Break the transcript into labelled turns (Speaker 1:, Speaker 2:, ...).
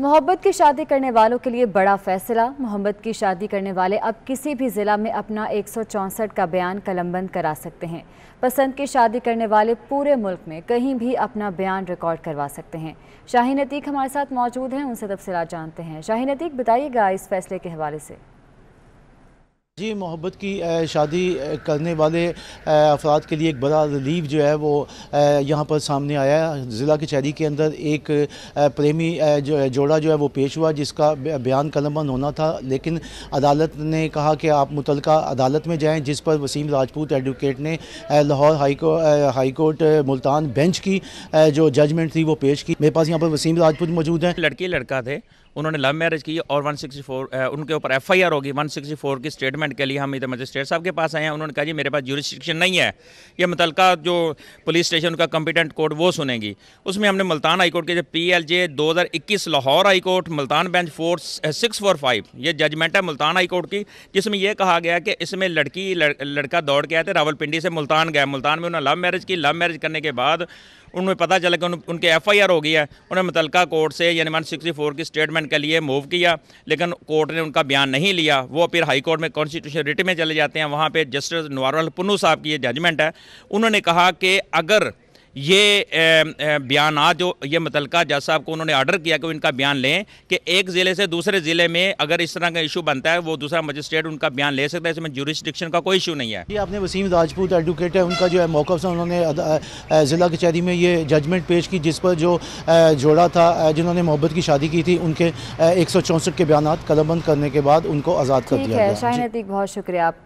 Speaker 1: मोहब्बत की शादी करने वालों के लिए बड़ा फैसला मोहब्बत की शादी करने वाले अब किसी भी ज़िला में अपना एक का बयान कलमबंद करा सकते हैं पसंद की शादी करने वाले पूरे मुल्क में कहीं भी अपना बयान रिकॉर्ड करवा सकते हैं शाही नतीक हमारे साथ मौजूद हैं उनसे तफसला जानते हैं शाहीन नतीक बताइएगा इस फैसले के हवाले से
Speaker 2: जी मोहब्बत की शादी करने वाले अफराद के लिए एक बड़ा रिलीफ जो है वो यहाँ पर सामने आया ज़िला कचहरी के अंदर एक प्रेमी जो जोड़ा जो है वो पेश हुआ जिसका बयान कलमबंद होना था लेकिन अदालत ने कहा कि आप मुतल अदालत में जाएं जिस पर वसीम राजपूत एडवोकेट ने लाहौर हाईको हाईकोर्ट मुल्तान बेंच की जो जजमेंट थी वो पेश की मेरे पास यहाँ पर वसीम राजपूत मौजूद
Speaker 3: हैं लड़के लड़का थे उन्होंने लव मैरिज की और 164 उनके ऊपर एफआईआर होगी 164 की स्टेटमेंट के लिए हम इधर मजिस्ट्रेट साहब के पास आए हैं उन्होंने कहा जी मेरे पास जुरिस्ट्रिक्शन नहीं है ये मुतलका जो पुलिस स्टेशन का कंपिटेंट कोर्ट वो सुनेगी उसमें हमने मुल्तान हाईकोर्ट के जो पी एल जे दो हज़ार इक्कीस Lahore high court Multan bench four six four five ये जजमेंट है मुल्तान हाईकोर्ट की जिसमें यह कहा गया कि इसमें लड़की लड़का दौड़ के आए थे रावलपिंडी से मुल्तान गया मुल्तान में उन्होंने लव मैरिज की लव मैरिज करने के बाद उनमें पता चला कि उन, उनके एफ आई आर हो गई है उन्हें मुतलका कोर्ट से यानी वन सिक्सटी फोर की स्टेटमेंट के लिए मूव किया लेकिन कोर्ट ने उनका बयान नहीं लिया वो फिर हाई कोर्ट में कॉन्स्टिट्यूशन रिट में चले जाते हैं वहाँ पर जस्टिस नवार पुनू साहब की ये जजमेंट है उन्होंने कहा कि अगर ये बयान आज जो ये मुतलका जज साहब को उन्होंने आर्डर किया कि इनका बयान लें कि एक ज़िले से दूसरे ज़िले में अगर इस तरह का इशू बनता है वो दूसरा मजिस्ट्रेट उनका बयान ले सकता है इसमें जुरिस्टिक्शन का कोई इशू नहीं है
Speaker 2: ये आपने वसीम राजपूत एडवोकेट है उनका जो है मौका से उन्होंने ज़िला कचहरी में ये जजमेंट पेश की जिस पर जो जोड़ा था जिन्होंने मोहब्बत की शादी की थी उनके एक के बयान कदमबंद करने के बाद उनको आज़ाद कर दिया शाहिद
Speaker 1: बहुत शुक्रिया आपका